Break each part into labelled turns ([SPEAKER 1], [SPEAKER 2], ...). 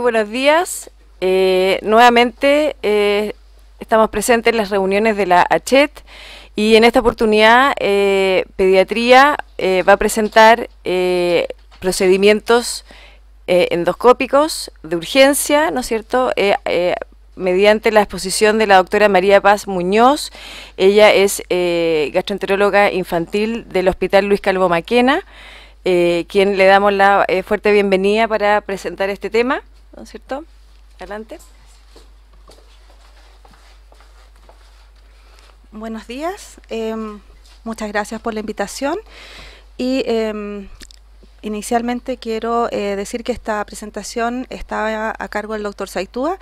[SPEAKER 1] buenos días. Eh, nuevamente eh, estamos presentes en las reuniones de la HET y en esta oportunidad eh, Pediatría va a presentar procedimientos endoscópicos de urgencia, ¿no es cierto?, mediante la exposición de la doctora María Paz Muñoz. Ella es gastroenteróloga infantil del Hospital Luis Calvo Maquena. quien le damos la fuerte bienvenida para presentar este tema cierto?
[SPEAKER 2] Adelante. Buenos días, em, muchas gracias por la invitación y em, inicialmente quiero eh, decir que esta presentación Está a cargo del doctor Saitúa,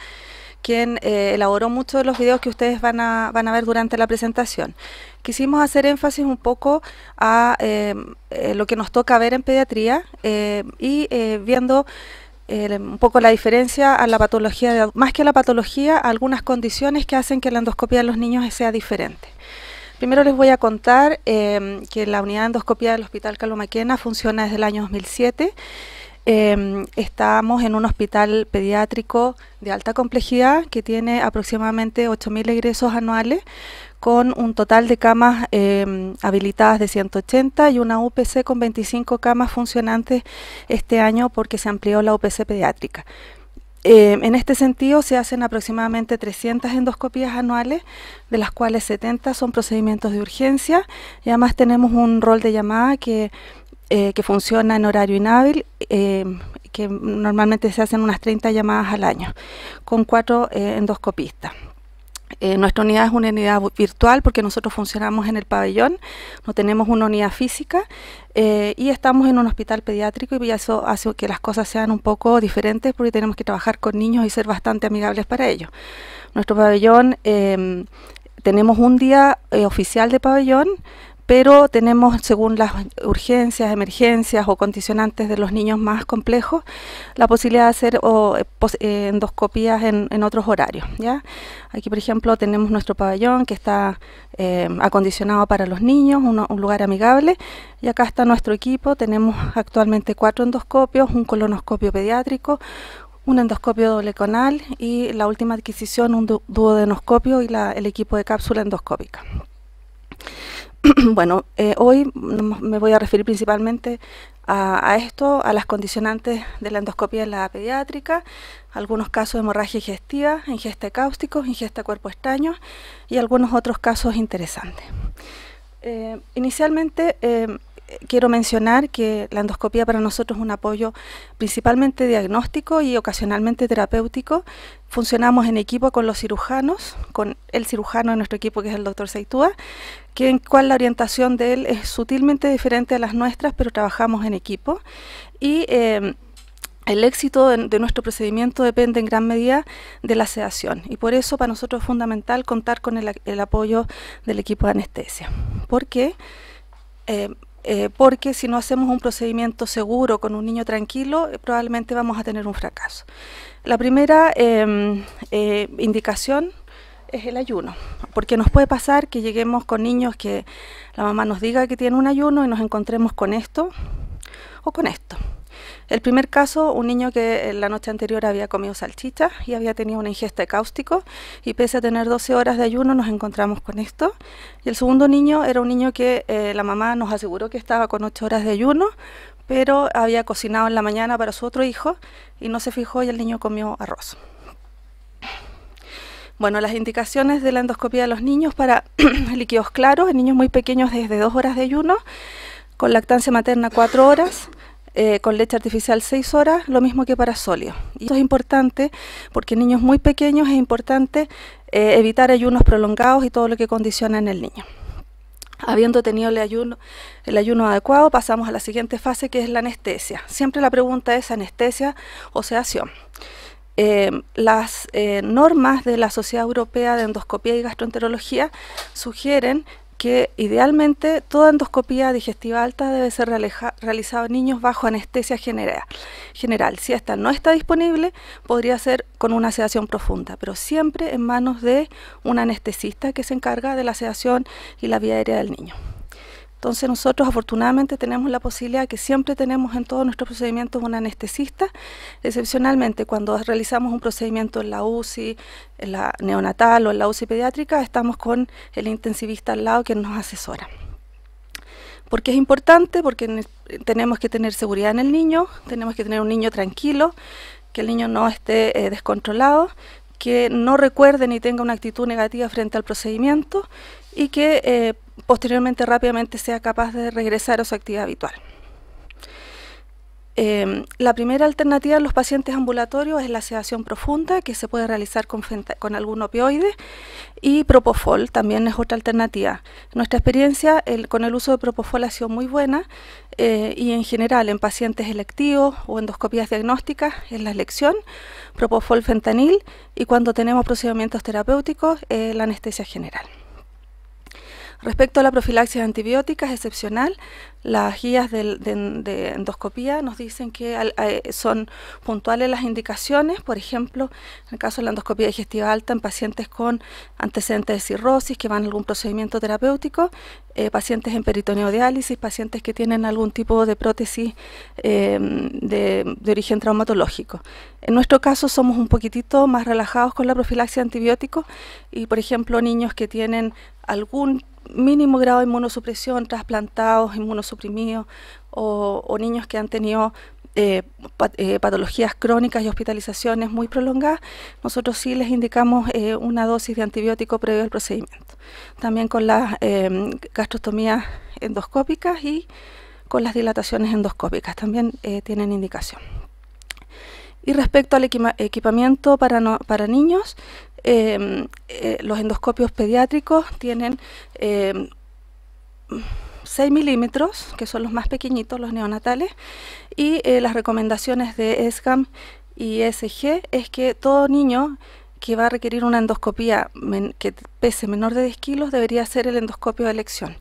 [SPEAKER 2] quien eh, elaboró muchos de los videos que ustedes van a, van a ver durante la presentación. Quisimos hacer énfasis un poco a em, eh, lo que nos toca ver en pediatría y viendo un poco la diferencia a la patología, más que a la patología, algunas condiciones que hacen que la endoscopía de los niños sea diferente. Primero les voy a contar em, que la unidad de endoscopía del Hospital Calomaquena funciona desde el año 2007. Em, estamos en un hospital pediátrico de alta complejidad que tiene aproximadamente 8.000 egresos anuales con un total de camas em, habilitadas de 180 y una UPC con 25 camas funcionantes este año porque se amplió la UPC pediátrica. Em, en este sentido, se hacen aproximadamente 300 endoscopías anuales, de las cuales 70 son procedimientos de urgencia. Y además tenemos un rol de llamada que, eh, funciona en horario inhábil, em, que normalmente se hacen unas 30 llamadas al año, con cuatro eh, endoscopistas. Eh, nuestra unidad es una unidad virtual porque nosotros funcionamos en el pabellón, no tenemos una unidad física eh, y estamos en un hospital pediátrico y eso hace que las cosas sean un poco diferentes porque tenemos que trabajar con niños y ser bastante amigables para ellos. Nuestro pabellón, em, tenemos un día eh, oficial de pabellón, pero tenemos, según las urgencias, emergencias o condicionantes de los niños más complejos, la posibilidad de hacer o, eh, eh, endoscopías en, otros horarios. Aquí, por ejemplo, tenemos nuestro pabellón que está eh, acondicionado para los niños, un lugar amigable, y acá está nuestro equipo. Tenemos actualmente cuatro endoscopios, un colonoscopio pediátrico, un endoscopio doble conal y la última adquisición, un duodenoscopio y el equipo de cápsula endoscópica. bueno, eh, hoy me voy a referir principalmente a, esto, a las condicionantes de la endoscopia en la pediátrica, algunos casos de hemorragia digestiva, ingesta cáusticos, ingesta cuerpo extraño y algunos otros casos interesantes. Eh, inicialmente, eh, quiero mencionar que la endoscopía para nosotros es un apoyo principalmente diagnóstico y ocasionalmente terapéutico. Funcionamos en equipo con los cirujanos, con el cirujano de nuestro equipo que es el doctor Seitúa, en cual la orientación de él es sutilmente diferente a las nuestras, pero trabajamos en equipo. Y em, el éxito de, nuestro procedimiento depende en gran medida de la sedación y por eso para nosotros es fundamental contar con el, apoyo del equipo de anestesia. Porque eh, eh, porque si no hacemos un procedimiento seguro con un niño tranquilo, eh, probablemente vamos a tener un fracaso. La primera em, eh, indicación es el ayuno, porque nos puede pasar que lleguemos con niños que la mamá nos diga que tiene un ayuno y nos encontremos con esto o con esto. El primer caso, un niño que eh, la noche anterior había comido salchichas y había tenido una ingesta de cáustico y pese a tener 12 horas de ayuno nos encontramos con esto. Y el segundo niño era un niño que eh, la mamá nos aseguró que estaba con 8 horas de ayuno, pero había cocinado en la mañana para su otro hijo y no se fijó y el niño comió arroz. Bueno, las indicaciones de la endoscopía de los niños para líquidos claros, en niños muy pequeños desde 2 horas de ayuno, con lactancia materna 4 horas, eh, con leche artificial 6 horas, lo mismo que para sólido. Y esto es importante porque en niños muy pequeños es importante eh, evitar ayunos prolongados y todo lo que condiciona en el niño. Habiendo tenido el ayuno, el ayuno adecuado, pasamos a la siguiente fase que es la anestesia. Siempre la pregunta es anestesia o sedación. Eh, las normas de la Sociedad Europea de Endoscopía y Gastroenterología sugieren que idealmente toda endoscopía digestiva alta debe ser realizada en niños bajo anestesia general. Si esta no está disponible, podría ser con una sedación profunda, pero siempre en manos de un anestesista que se encarga de la sedación y la vía aérea del niño. Entonces nosotros afortunadamente tenemos la posibilidad que siempre tenemos en todos nuestros procedimientos un anestesista, excepcionalmente cuando realizamos un procedimiento en la UCI, en la neonatal o en la UCI pediátrica, estamos con el intensivista al lado que nos asesora. ¿Por qué es importante? Porque tenemos que tener seguridad en el niño, tenemos que tener un niño tranquilo, que el niño no esté eh, descontrolado, que no recuerde ni tenga una actitud negativa frente al procedimiento y que eh, posteriormente rápidamente sea capaz de regresar a su actividad habitual. Eh, la primera alternativa en los pacientes ambulatorios es la sedación profunda, que se puede realizar con, algún opioide, y propofol también es otra alternativa. Nuestra experiencia con el uso de propofol ha sido muy buena eh, y en general en pacientes electivos o endoscopías diagnósticas es la elección, propofol fentanil y cuando tenemos procedimientos terapéuticos eh, la anestesia general. Respecto a la profilaxis antibiótica, es excepcional. Las guías de, endoscopía nos dicen que eh, son puntuales las indicaciones, por ejemplo, en el caso de la endoscopía digestiva alta en pacientes con antecedentes de cirrosis que van a algún procedimiento terapéutico, eh, pacientes en diálisis, pacientes que tienen algún tipo de prótesis em, de, origen traumatológico. En nuestro caso somos un poquitito más relajados con la profilaxis antibiótico y, por ejemplo, niños que tienen algún mínimo grado de inmunosupresión, trasplantados, inmunosuprimidos o, niños que han tenido eh, eh, patologías crónicas y hospitalizaciones muy prolongadas, nosotros sí les indicamos eh, una dosis de antibiótico previo al procedimiento. También con las gastrostomías endoscópicas y con las dilataciones endoscópicas, también tienen indicación. Y respecto al equipamiento para niños, Em, eh, los endoscopios pediátricos tienen 6 em, milímetros, que son los más pequeñitos, los neonatales, y eh, las recomendaciones de ESCAM y ESG es que todo niño que va a requerir una endoscopía que pese menor de 10 kilos debería ser el endoscopio de elección.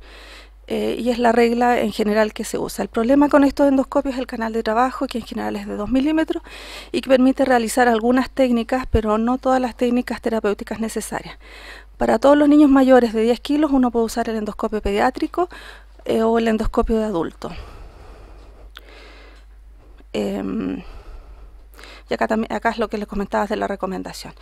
[SPEAKER 2] Eh, y es la regla en general que se usa. El problema con estos endoscopios es el canal de trabajo, que en general es de 2 milímetros y que permite realizar algunas técnicas, pero no todas las técnicas terapéuticas necesarias. Para todos los niños mayores de 10 kilos uno puede usar el endoscopio pediátrico eh, o el endoscopio de adulto. Em, y acá, es lo que les comentaba de la recomendación.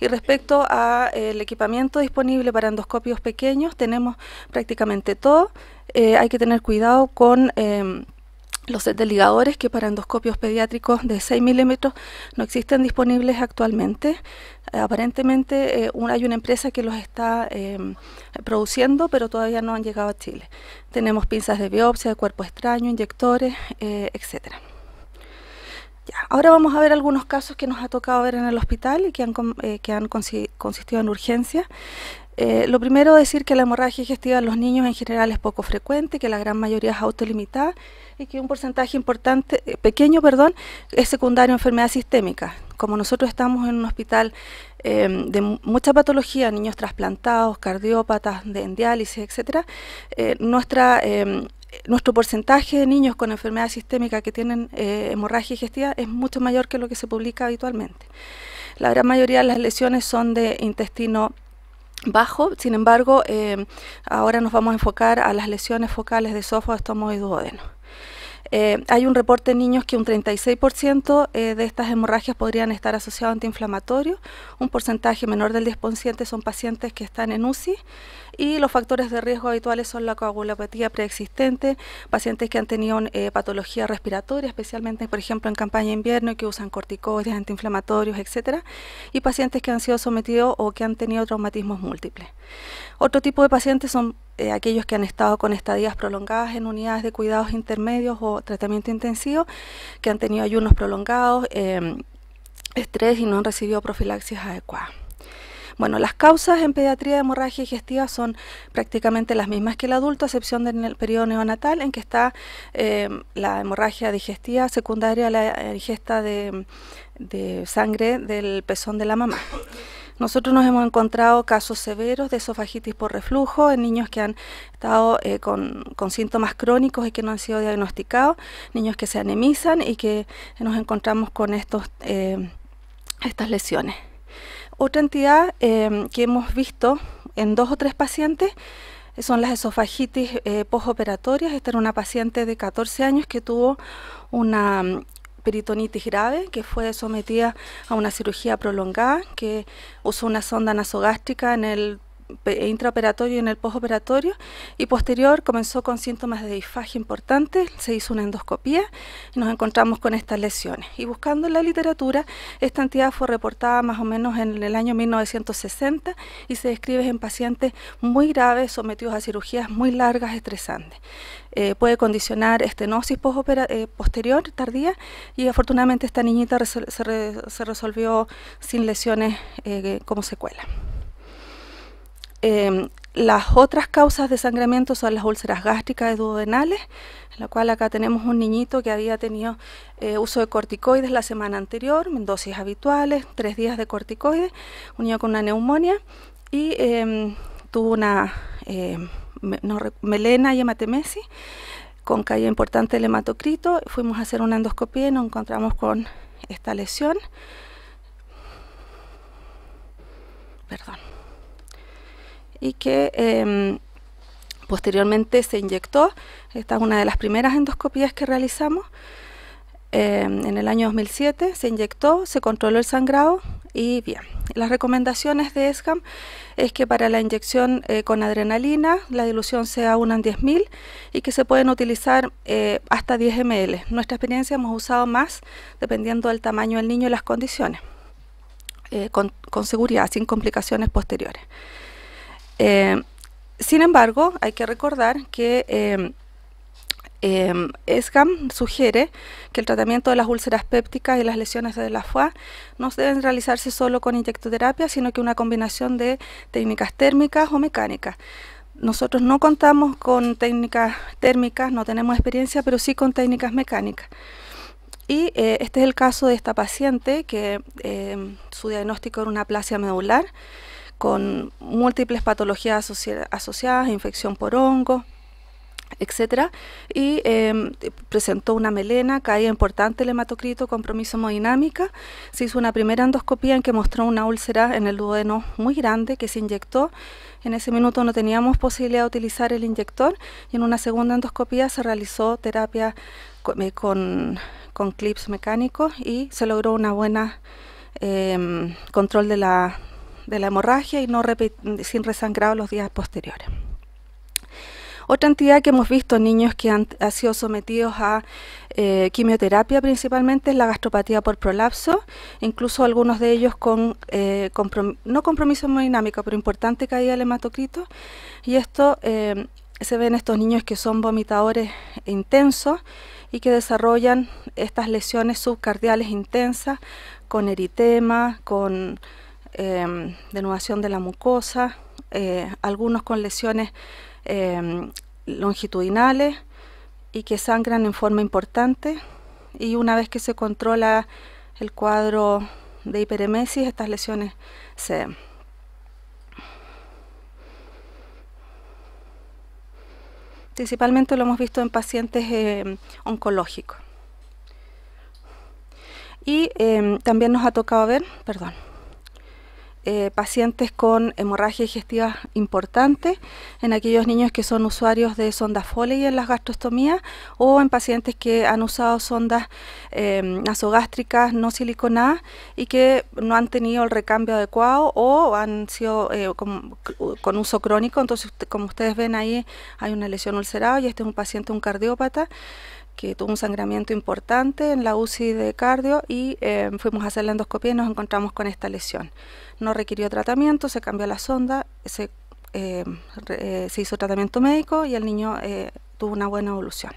[SPEAKER 2] Y respecto al eh, equipamiento disponible para endoscopios pequeños, tenemos prácticamente todo. Eh, hay que tener cuidado con... Em, los sets de ligadores que para endoscopios pediátricos de 6 milímetros no existen disponibles actualmente. aparentemente eh, hay una empresa que los está em, produciendo, pero todavía no han llegado a Chile. Tenemos pinzas de biopsia, de cuerpo extraño, inyectores, etcétera. Ahora vamos a ver algunos casos que nos ha tocado ver en el hospital y que han, eh, consistido en urgencia. Eh, lo primero decir que la hemorragia digestiva en los niños en general es poco frecuente, que la gran mayoría es autolimitada y que un porcentaje importante, eh, pequeño, perdón, es secundario a enfermedad sistémica. Como nosotros estamos en un hospital em, de mucha patología, niños trasplantados, cardiópatas, de en diálisis, etcétera, nuestra em, nuestro porcentaje de niños con enfermedad sistémica que tienen eh, hemorragia digestiva es mucho mayor que lo que se publica habitualmente. La gran mayoría de las lesiones son de intestino bajo, sin embargo, eh, ahora nos vamos a enfocar a las lesiones focales de esófago, estómago y duodeno. Eh, hay un reporte en niños que un 36% eh, de estas hemorragias podrían estar asociadas a antiinflamatorios, un porcentaje menor del 10% son pacientes que están en UCI y los factores de riesgo habituales son la coagulopatía preexistente, pacientes que han tenido eh, patología respiratoria, especialmente por ejemplo en campaña invierno y que usan corticoides, antiinflamatorios, etcétera, y pacientes que han sido sometidos o que han tenido traumatismos múltiples. Otro tipo de pacientes son eh, aquellos que han estado con estadías prolongadas en unidades de cuidados intermedios o tratamiento intensivo, que han tenido ayunos prolongados, em, estrés y no han recibido profilaxis adecuadas. Bueno, las causas en pediatría de hemorragia digestiva son prácticamente las mismas que el adulto, a excepción del periodo neonatal, en que está em, la hemorragia digestiva secundaria a la eh, ingesta de sangre del pezón de la mamá. Nosotros nos hemos encontrado casos severos de esofagitis por reflujo en niños que han estado eh, con, síntomas crónicos y que no han sido diagnosticados, niños que se anemizan y que nos encontramos con estos, eh, estas lesiones. Otra entidad em, que hemos visto en dos o tres pacientes son las esofagitis eh, postoperatorias. Esta era una paciente de 14 años que tuvo una peritonitis grave, que fue sometida a una cirugía prolongada, que usó una sonda nasogástrica en el intraoperatorio y en el postoperatorio y posterior comenzó con síntomas de disfagia importante se hizo una endoscopía y nos encontramos con estas lesiones. Y buscando en la literatura, esta entidad fue reportada más o menos en el año 1960 y se describe en pacientes muy graves sometidos a cirugías muy largas, estresantes. Eh, puede condicionar estenosis eh, posterior tardía y afortunadamente esta niñita se, resolvió sin lesiones eh, como secuela. Em, las otras causas de sangramiento son las úlceras gástricas y duodenales, en la cual acá tenemos un niñito que había tenido eh, uso de corticoides la semana anterior, dosis habituales, tres días de corticoides, un niño con una neumonía y em, tuvo una em, melena y hematemesis con caída importante del hematocrito. Fuimos a hacer una endoscopia y nos encontramos con esta lesión. Perdón y que em, posteriormente se inyectó. Esta es una de las primeras endoscopias que realizamos. Em, en el año 2007 se inyectó, se controló el sangrado y bien. Las recomendaciones de ESGAM es que para la inyección eh, con adrenalina la dilución sea una en 10.000 y que se pueden utilizar eh, hasta 10 ml. Nuestra experiencia hemos usado más dependiendo del tamaño del niño y las condiciones, eh, con seguridad, sin complicaciones posteriores. Eh, sin embargo, hay que recordar que eh, em, em, ESCAM sugiere que el tratamiento de las úlceras pépticas y las lesiones de la FUA no deben realizarse solo con inyectoterapia, sino que una combinación de técnicas térmicas o mecánicas. Nosotros no contamos con técnicas térmicas, no tenemos experiencia, pero sí con técnicas mecánicas. Y eh, este es el caso de esta paciente que em, su diagnóstico era una plasia medular con múltiples patologías asociadas, infección por hongo, etcétera, y em, presentó una melena, caída importante el hematocrito, compromiso hemodinámica. Se hizo una primera endoscopía en que mostró una úlcera en el duodeno muy grande que se inyectó. En ese minuto no teníamos posibilidad de utilizar el inyector y en una segunda endoscopía se realizó terapia con, clips mecánicos y se logró una buena em, control de la, de la hemorragia y no sin resangrado los días posteriores. Otra entidad que hemos visto niños que han, sido sometidos a eh, quimioterapia principalmente es la gastropatía por prolapso, incluso algunos de ellos con eh, no compromiso hemodinámico, pero importante caída del hematocrito. Y esto eh, se se en estos niños que son vomitadores intensos y que desarrollan estas lesiones subcardiales intensas con eritema, con eh, em, denudación de la mucosa, eh, algunos con lesiones em, longitudinales y que sangran en forma importante. Y una vez que se controla el cuadro de hiperemesis, estas lesiones se... Principalmente lo hemos visto en pacientes em, oncológicos. Y también nos ha tocado ver, perdón, eh, pacientes con hemorragia digestiva importante, en aquellos niños que son usuarios de sondas Foley en las gastrostomías o en pacientes que han usado sondas em, nasogástricas no siliconadas y que no han tenido el recambio adecuado o han sido eh, con, uso crónico. Entonces, como ustedes ven ahí, hay una lesión ulcerada y este es un paciente, un cardiópata que tuvo un sangramiento importante en la UCI de cardio y eh, fuimos a hacer la endoscopia y nos encontramos con esta lesión. No requirió tratamiento, se cambió la sonda, se, eh, eh, se hizo tratamiento médico y el niño tuvo una buena evolución.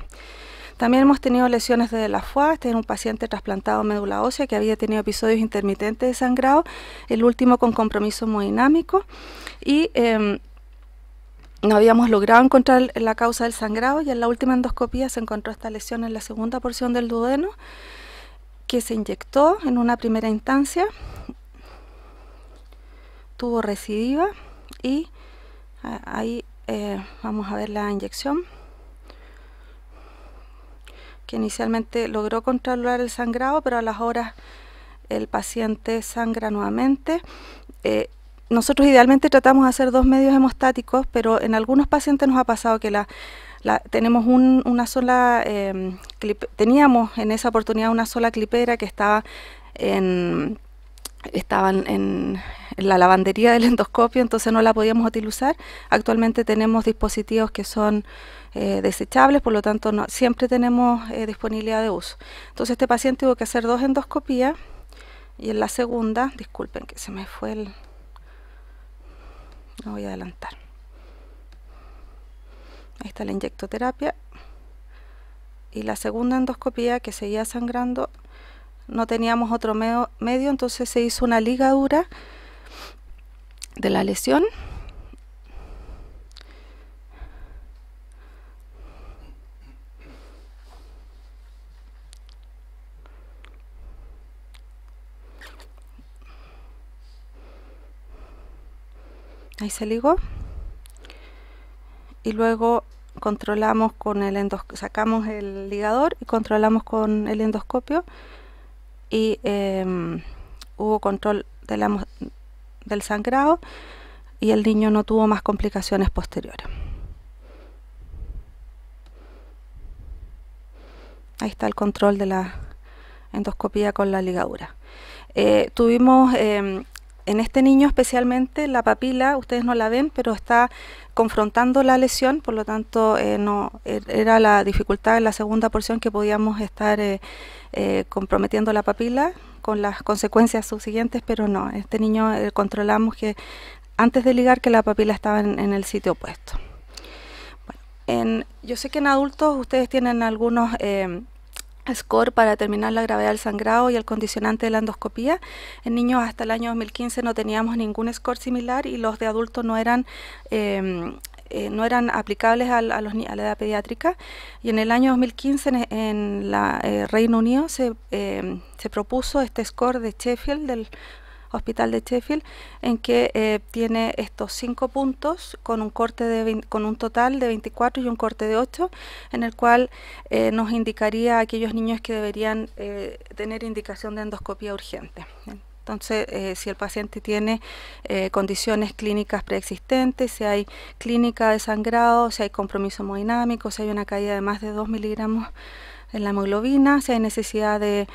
[SPEAKER 2] También hemos tenido lesiones de la FUA, este es un paciente trasplantado médula ósea que había tenido episodios intermitentes de sangrado, el último con compromiso hemodinámico y... Em, no habíamos logrado encontrar la causa del sangrado y en la última endoscopía se encontró esta lesión en la segunda porción del duodeno que se inyectó en una primera instancia, tuvo recidiva y ahí eh, vamos a ver la inyección que inicialmente logró controlar el sangrado pero a las horas el paciente sangra nuevamente eh, nosotros idealmente tratamos de hacer dos medios hemostáticos, pero en algunos pacientes nos ha pasado que la, tenemos una sola em, teníamos en esa oportunidad una sola clipera que estaba en estaban en, la lavandería del endoscopio, entonces no la podíamos utilizar. Actualmente tenemos dispositivos que son eh, desechables, por lo tanto no, siempre tenemos eh, disponibilidad de uso. Entonces este paciente tuvo que hacer dos endoscopías y en la segunda, disculpen que se me fue el voy a adelantar ahí está la inyectoterapia y la segunda endoscopía que seguía sangrando no teníamos otro medio entonces se hizo una ligadura de la lesión ahí se ligó y luego controlamos con el endoscopio, sacamos el ligador y controlamos con el endoscopio y em, hubo control del sangrado y el niño no tuvo más complicaciones posteriores. Ahí está el control de la endoscopía con la ligadura. Eh, tuvimos em, en este niño especialmente la papila, ustedes no la ven, pero está confrontando la lesión, por lo tanto eh, no er, era la dificultad en la segunda porción que podíamos estar eh, eh, comprometiendo la papila con las consecuencias subsiguientes, pero no, este niño controlamos que antes de ligar que la papila estaba en, el sitio opuesto. yo sé que en adultos ustedes tienen algunos SCORE para determinar la gravedad del sangrado y el condicionante de la endoscopía. En niños hasta el año 2015 no teníamos ningún SCORE similar y los de adultos no eran em, eh, no eran aplicables a, la edad pediátrica y en el año 2015 en, en la eh, Reino Unido se, em, se propuso este score de Sheffield del Hospital de Sheffield, en que eh, tiene estos cinco puntos con un corte de con un total de 24 y un corte de 8, en el cual eh, nos indicaría aquellos niños que deberían eh, tener indicación de endoscopía urgente. Entonces, si el paciente tiene condiciones clínicas preexistentes, si hay clínica de sangrado, si hay compromiso hemodinámico, si hay una caída de más de 2 miligramos en la hemoglobina, si hay necesidad de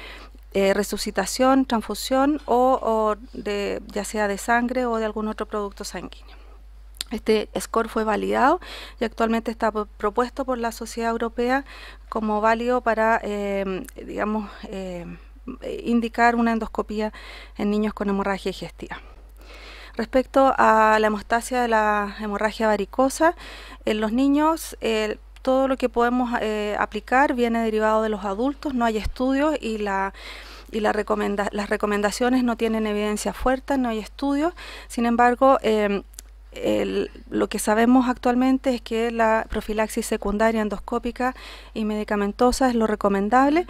[SPEAKER 2] eh, resucitación, transfusión o, ya sea de sangre o de algún otro producto sanguíneo. Este score fue validado y actualmente está propuesto por la Sociedad Europea como válido para, em, digamos, em, indicar una endoscopía en niños con hemorragia digestiva. Respecto a la hemostasia de la hemorragia varicosa, en los niños el todo lo que podemos eh, aplicar viene derivado de los adultos, no hay estudios y la y las recomendaciones no tienen evidencia fuerte, no hay estudios. Sin embargo, em, lo que sabemos actualmente es que la profilaxis secundaria endoscópica y medicamentosa es lo recomendable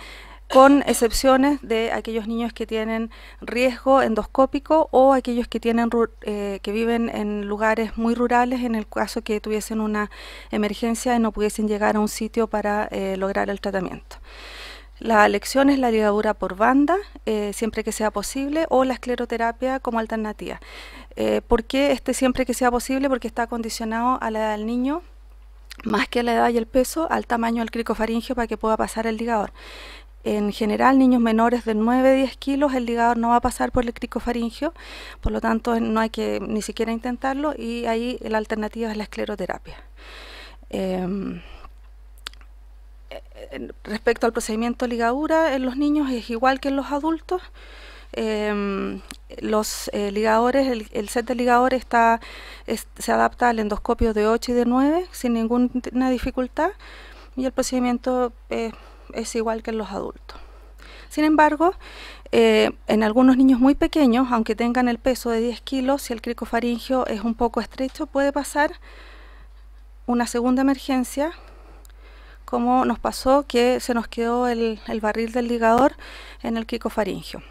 [SPEAKER 2] con excepciones de aquellos niños que tienen riesgo endoscópico o aquellos que tienen eh, que viven en lugares muy rurales en el caso que tuviesen una emergencia y no pudiesen llegar a un sitio para eh, lograr el tratamiento. La lección es la ligadura por banda, eh, siempre que sea posible, o la escleroterapia como alternativa. ¿Por qué este siempre que sea posible? Porque está condicionado a la edad del niño más que a la edad y el peso, al tamaño del cricofaringio para que pueda pasar el ligador. En general, niños menores de 9-10 kilos, el ligador no va a pasar por el cricofaringio, por lo tanto no hay que ni siquiera intentarlo y ahí la alternativa es la escleroterapia. Em, respecto al procedimiento ligadura, en los niños es igual que en los adultos. Em, los eh, ligadores, el, set de ligadores está, se adapta al endoscopio de 8 y de 9 sin ninguna dificultad y el procedimiento eh, es igual que en los adultos. Sin embargo, eh, en algunos niños muy pequeños, aunque tengan el peso de 10 kilos, y el cricofaringio es un poco estrecho, puede pasar una segunda emergencia, como nos pasó que se nos quedó el, barril del ligador en el cricofaringio.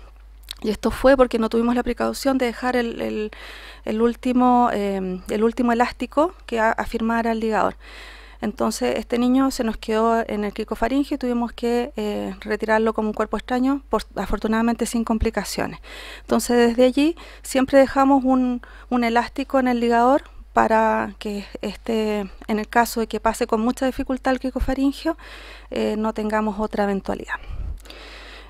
[SPEAKER 2] Y esto fue porque no tuvimos la precaución de dejar el, último, eh, el último elástico que afirmara el ligador. Entonces este niño se nos quedó en el cricofaringe y tuvimos que eh, retirarlo como un cuerpo extraño, por, afortunadamente sin complicaciones. Entonces desde allí siempre dejamos un, elástico en el ligador para que este, en el caso de que pase con mucha dificultad el cricofaringio, eh, no tengamos otra eventualidad.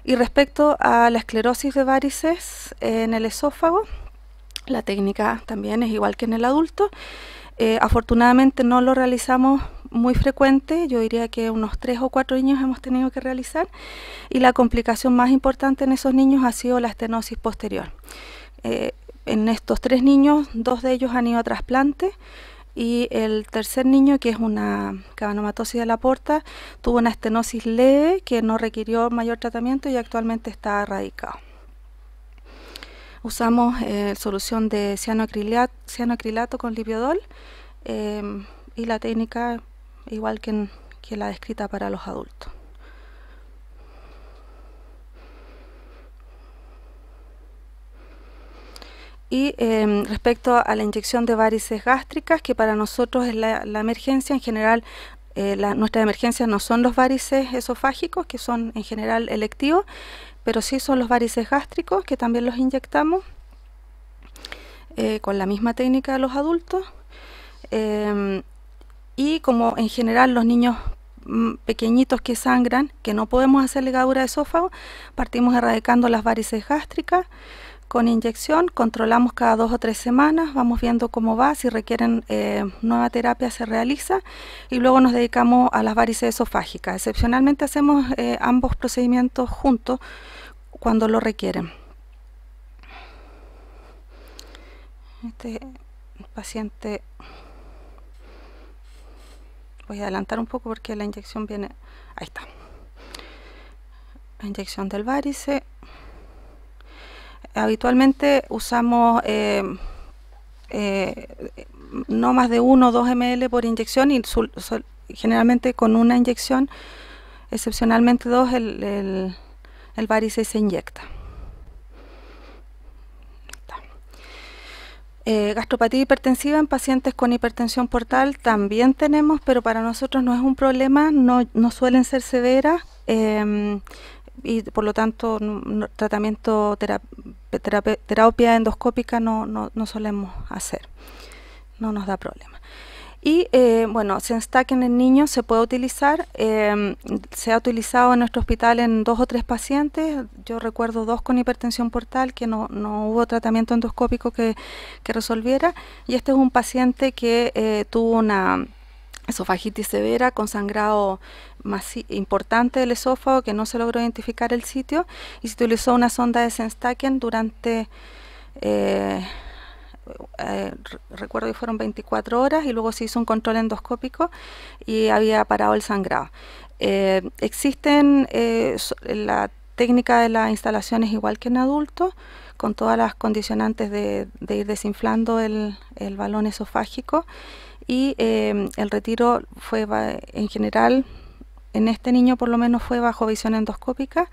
[SPEAKER 2] Y respecto a la esclerosis de varices eh, en el esófago, la técnica también es igual que en el adulto. afortunadamente no lo realizamos muy frecuente, yo diría que unos tres o cuatro niños hemos tenido que realizar y la complicación más importante en esos niños ha sido la estenosis posterior. Eh, en estos tres niños, dos de ellos han ido a trasplante y el tercer niño, que es una cabanomatosis de la porta, tuvo una estenosis leve que no requirió mayor tratamiento y actualmente está erradicado. Usamos eh, solución de cianoacrilato, con lipiodol eh, y la técnica igual que, la descrita para los adultos. Y em, respecto a la inyección de varices gástricas, que para nosotros es la, emergencia, en general eh, nuestras emergencias no son los varices esofágicos, que son en general electivos, pero sí son los varices gástricos, que también los inyectamos eh, con la misma técnica de los adultos. Em, y como en general los niños mm, pequeñitos que sangran, que no podemos hacer ligadura de esófago, partimos erradicando las varices gástricas con inyección, controlamos cada dos o tres semanas, vamos viendo cómo va, si requieren eh, nueva terapia se realiza y luego nos dedicamos a las varices esofágicas. Excepcionalmente hacemos eh, ambos procedimientos juntos cuando lo requieren. Este paciente voy a adelantar un poco porque la inyección viene ahí está la inyección del varice habitualmente usamos eh, eh, no más de 1 o 2 ml por inyección y generalmente con una inyección excepcionalmente dos el, el, el varice se inyecta Eh, gastropatía hipertensiva en pacientes con hipertensión portal también tenemos, pero para nosotros no es un problema, no, suelen ser severas em, y por lo tanto tratamiento terapia endoscópica no, no solemos hacer, no nos da problema. Y eh, bueno, Senstaken en niños se puede utilizar, em, se ha utilizado en nuestro hospital en dos o tres pacientes, yo recuerdo dos con hipertensión portal que no, hubo tratamiento endoscópico que, resolviera y este es un paciente que eh, tuvo una esofagitis severa con sangrado importante del esófago que no se logró identificar el sitio y se utilizó una sonda de Senstaken durante... Eh, eh, recuerdo que fueron 24 horas y luego se hizo un control endoscópico y había parado el sangrado. Eh, existen eh, la técnica de la instalación es igual que en adultos, con todas las condicionantes de, ir desinflando el, el, balón esofágico y el retiro fue en general, en este niño por lo menos fue bajo visión endoscópica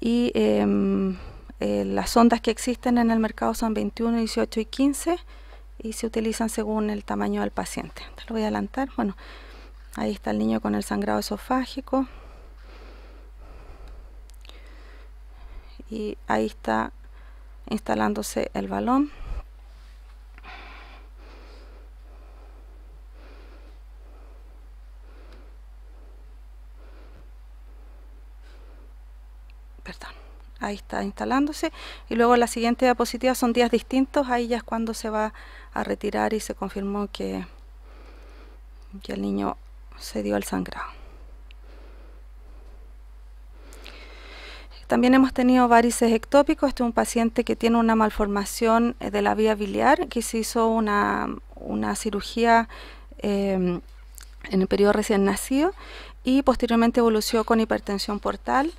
[SPEAKER 2] y em, eh, las ondas que existen en el mercado son 21, 18 y 15 y se utilizan según el tamaño del paciente. Te lo voy a adelantar. Bueno, ahí está el niño con el sangrado esofágico. Y ahí está instalándose el balón. Perdón ahí está instalándose y luego la siguiente diapositiva son días distintos ahí ya es cuando se va a retirar y se confirmó que, el niño se dio el sangrado También hemos tenido varices ectópicos. Este es un paciente que tiene una malformación eh, de la vía biliar, que se hizo una, cirugía em, en el periodo recién nacido y posteriormente evolucionó con hipertensión portal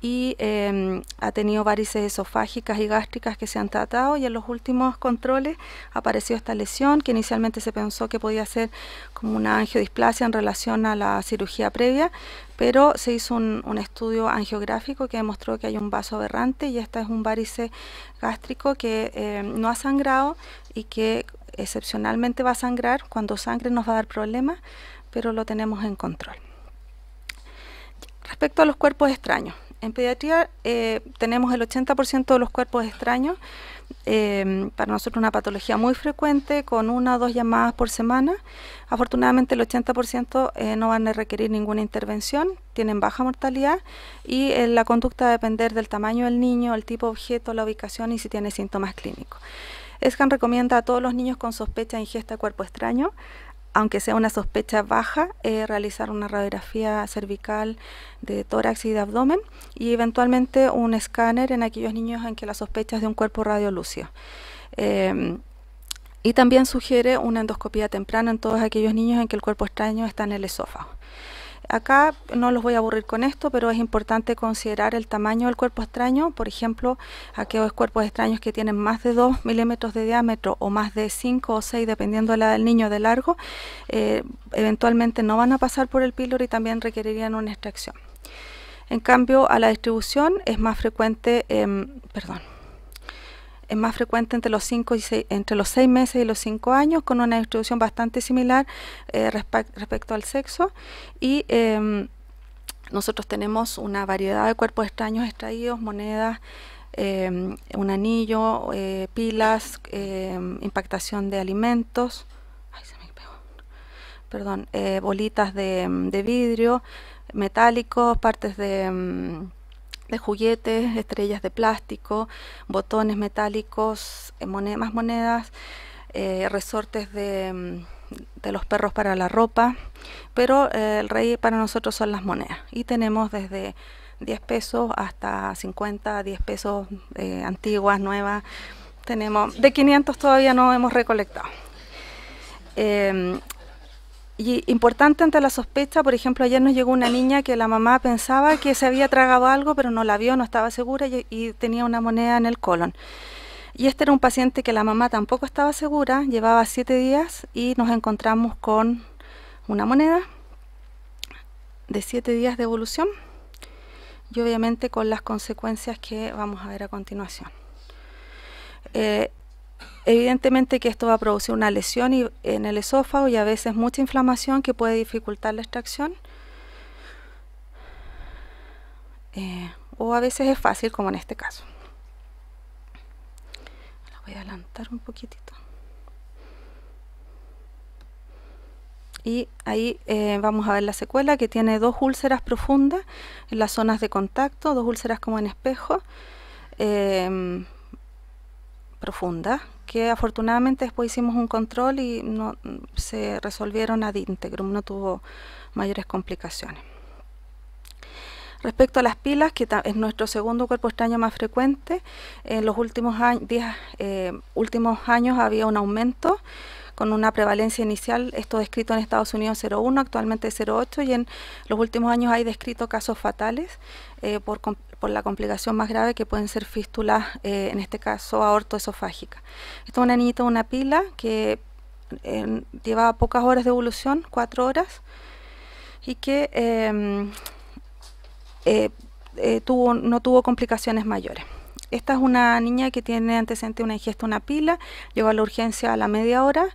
[SPEAKER 2] y em, ha tenido varices esofágicas y gástricas que se han tratado y en los últimos controles apareció esta lesión que inicialmente se pensó que podía ser como una angiodisplasia en relación a la cirugía previa, pero se hizo un, estudio angiográfico que demostró que hay un vaso aberrante y esta es un varice gástrico que em, no ha sangrado y que excepcionalmente va a sangrar, cuando sangre nos va a dar problemas, pero lo tenemos en control. Respecto a los cuerpos extraños, en pediatría eh, tenemos el 80% de los cuerpos extraños, em, para nosotros una patología muy frecuente, con una o dos llamadas por semana. Afortunadamente el 80% eh, no van a requerir ninguna intervención, tienen baja mortalidad y eh, la conducta va a depender del tamaño del niño, el tipo de objeto, la ubicación y si tiene síntomas clínicos. ESCAN recomienda a todos los niños con sospecha de ingesta de cuerpo extraño aunque sea una sospecha baja, realizar una radiografía cervical de tórax y de abdomen y eventualmente un escáner en aquellos niños en que la sospecha es de un cuerpo radiolúcido. Em, y también sugiere una endoscopía temprana en todos aquellos niños en que el cuerpo extraño está en el esófago. Acá no los voy a aburrir con esto, pero es importante considerar el tamaño del cuerpo extraño. Por ejemplo, aquellos cuerpos extraños que tienen más de 2 milímetros de diámetro o más de 5 o 6, dependiendo del niño de largo, eh, eventualmente no van a pasar por el píloro y también requerirían una extracción. En cambio, a la distribución es más frecuente, em, perdón, es más frecuente entre los, cinco y seis, entre los seis meses y los cinco años, con una distribución bastante similar eh, respecto al sexo. Y em, nosotros tenemos una variedad de cuerpos extraños extraídos, monedas, em, un anillo, eh, pilas, em, impactación de alimentos, perdón, eh, bolitas de, vidrio, metálicos, partes de de juguetes, estrellas de plástico, botones metálicos, eh, más monedas, eh, resortes mm, de, los perros para la ropa, pero eh, el rey para nosotros son las monedas y tenemos desde 10 pesos hasta 50, 10 pesos antiguas, nuevas, tenemos de 500 todavía no hemos recolectado. Em, y importante ante la sospecha, por ejemplo, ayer nos llegó una niña que la mamá pensaba que se había tragado algo, pero no la vio, no estaba segura y, tenía una moneda en el colon. Y este era un paciente que la mamá tampoco estaba segura, llevaba siete días y nos encontramos con una moneda de siete días de evolución y obviamente con las consecuencias que vamos a ver a continuación. Eh, Evidentemente que esto va a producir una lesión en el esófago y a veces mucha inflamación que puede dificultar la extracción. Eh, o a veces es fácil como en este caso. voy a adelantar un poquitito. Y ahí eh, vamos a ver la secuela que tiene dos úlceras profundas en las zonas de contacto, dos úlceras como en espejo. Eh, profunda que afortunadamente después hicimos un control y no, se resolvieron ad integrum, no tuvo mayores complicaciones. Respecto a las pilas, que es nuestro segundo cuerpo extraño más frecuente, en los últimos, años, eh, últimos años había un aumento con una prevalencia inicial, esto descrito en Estados Unidos 0,1, actualmente 0,8 y en los últimos años hay descrito casos fatales eh, por, por la complicación más grave que pueden ser fístulas, eh, en este caso aortoesofágica. Esta es una niñita una pila que lleva em, llevaba pocas horas de evolución, cuatro horas, y que em, eh, eh, tuvo, no tuvo complicaciones mayores. Esta es una niña que tiene antecedente una ingesta, una pila, llegó a la urgencia a la media hora,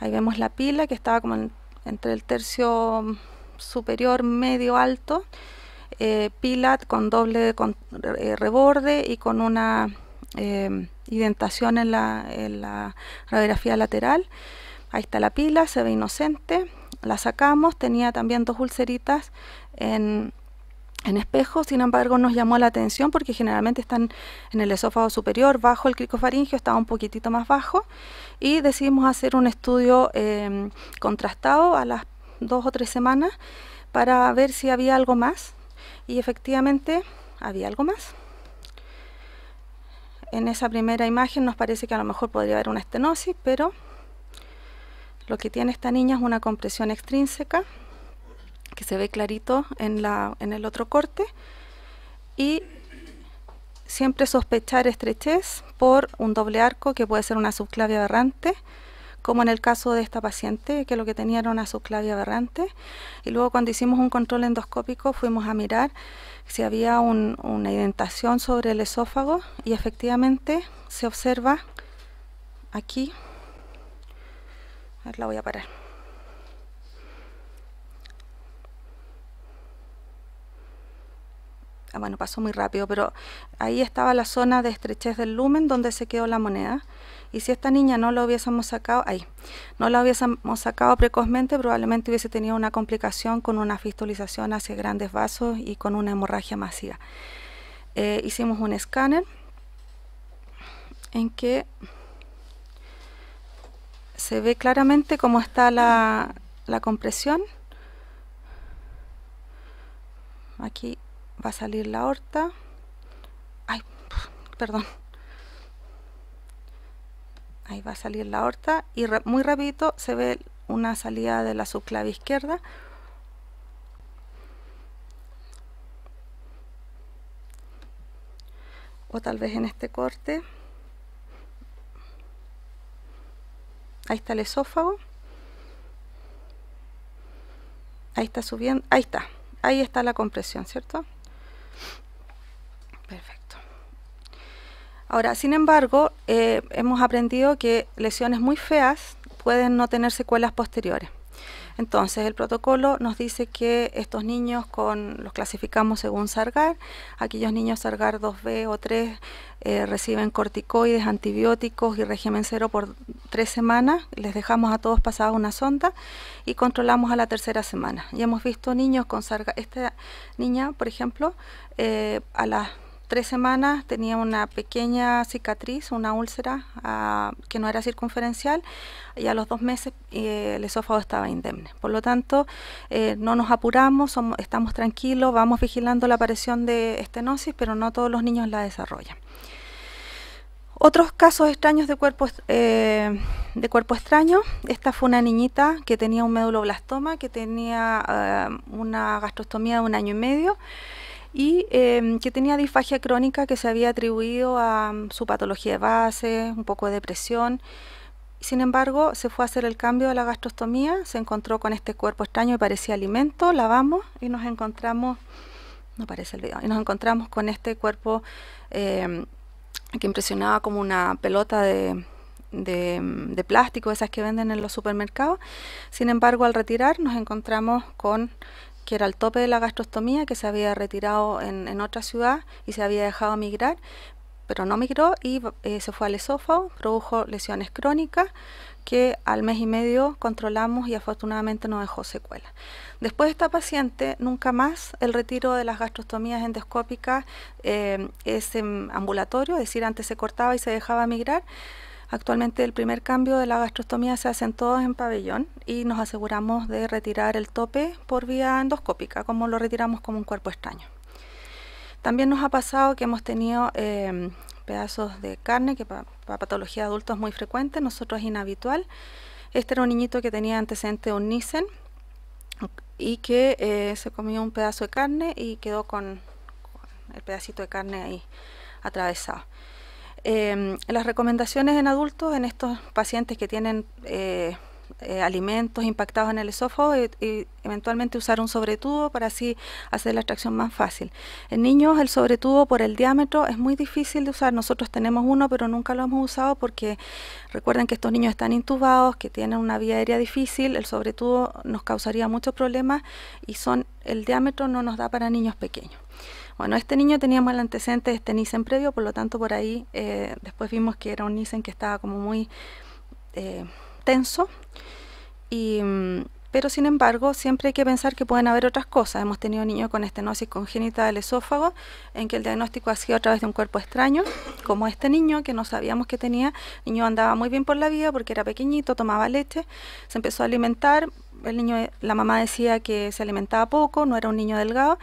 [SPEAKER 2] ahí vemos la pila que estaba como entre el tercio superior, medio, alto, eh, pilat con doble eh, reborde y con una eh, en la, radiografía lateral. Ahí está la pila, se ve inocente. La sacamos, tenía también dos ulceritas en, en espejo, sin embargo nos llamó la atención porque generalmente están en el esófago superior, bajo el cricofaringio, estaba un poquitito más bajo y decidimos hacer un estudio em, contrastado a las dos o tres semanas para ver si había algo más y efectivamente había algo más. En esa primera imagen nos parece que a lo mejor podría haber una estenosis, pero lo que tiene esta niña es una compresión extrínseca que se ve clarito en, en el otro corte y siempre sospechar estrechez por un doble arco que puede ser una subclavia aberrante como en el caso de esta paciente, que lo que tenía era una subclavia aberrante. Y luego cuando hicimos un control endoscópico fuimos a mirar si había una indentación sobre el esófago y efectivamente se observa aquí. A ver, la voy a parar. Ah, bueno, pasó muy rápido, pero ahí estaba la zona de estrechez del lumen donde se quedó la moneda. Y si esta niña no la hubiésemos sacado, ahí, no la hubiésemos sacado precozmente, probablemente hubiese tenido una complicación con una fistulización hacia grandes vasos y con una hemorragia masiva. Eh, hicimos un escáner en que se ve claramente cómo está la, la compresión. Aquí va a salir la aorta. Ay, perdón ahí va a salir la aorta y muy rapidito se ve una salida de la subclave izquierda o tal vez en este corte ahí está el esófago ahí está subiendo ahí está ahí está la compresión cierto perfecto Ahora, sin embargo, eh, hemos aprendido que lesiones muy feas pueden no tener secuelas posteriores. Entonces, el protocolo nos dice que estos niños con, los clasificamos según Sargar. Aquellos niños Sargar 2B o 3 eh, reciben corticoides, antibióticos y régimen cero por tres semanas. Les dejamos a todos pasada una sonda y controlamos a la tercera semana. Y hemos visto niños con Sargar. Esta niña, por ejemplo, eh, a las tres semanas tenía una pequeña cicatriz, una úlcera ah, que no era circunferencial y a los dos meses eh, el esófago estaba indemne. Por lo tanto, eh, no nos apuramos, estamos tranquilos, vamos vigilando la aparición de estenosis, pero no todos los niños la desarrollan. Otros casos extraños de cuerpo, eh, de cuerpo extraño. Esta fue una niñita que tenía un blastoma que tenía una gastrostomía de un año y medio y em, que tenía disfagia crónica que se había atribuido a mm, su patología de base, un poco de depresión. Sin embargo, se fue a hacer el cambio de la gastrostomía, se encontró con este cuerpo extraño y parecía alimento, lavamos y nos encontramos, no parece el video, y nos encontramos con este cuerpo em, que impresionaba como una pelota mm, de, plástico, esas que venden en los supermercados. Sin embargo, al retirar nos encontramos con que era el tope de la gastrostomía, que se había retirado en, otra ciudad y se había dejado migrar, pero no migró y eh, se fue al esófago, produjo lesiones crónicas que al mes y medio controlamos y afortunadamente no dejó secuela. Después de esta paciente, nunca más el retiro de las gastrostomías endoscópicas eh, es en ambulatorio, es decir, antes se cortaba y se dejaba migrar. Actualmente el primer cambio de la gastrostomía se hacen todos en pabellón y nos aseguramos de retirar el tope por vía endoscópica, como lo retiramos como un cuerpo extraño. También nos ha pasado que hemos tenido em, pedazos de carne, que para, patología de adultos es muy frecuente, nosotros es inhabitual. Este era un niñito que tenía antecedente de un Nissen y que eh, se comió un pedazo de carne y quedó con el pedacito de carne ahí atravesado. Em, las recomendaciones en adultos, en estos pacientes que tienen eh, eh, alimentos impactados en el esófago eventualmente usar un sobretubo para así hacer la extracción más fácil. En niños el sobretubo por el diámetro es muy difícil de usar. Nosotros tenemos uno pero nunca lo hemos usado porque recuerden que estos niños están intubados, que tienen una vía aérea difícil, el sobretubo nos causaría muchos problemas y son el diámetro no nos da para niños pequeños. Bueno, este niño teníamos el antecedente de este Nissen previo, por lo tanto por ahí eh, después vimos que era un Nissen que estaba como muy eh, tenso. Y, mm, pero sin embargo, siempre hay que pensar que pueden haber otras cosas. Hemos tenido niños con estenosis congénita del esófago, en que el diagnóstico ha sido a través de un cuerpo extraño, como este niño que no sabíamos que tenía. El niño andaba muy bien por la vida porque era pequeñito, tomaba leche, se empezó a alimentar, niño, eh, la mamá decía que se alimentaba poco, no era un niño delgado,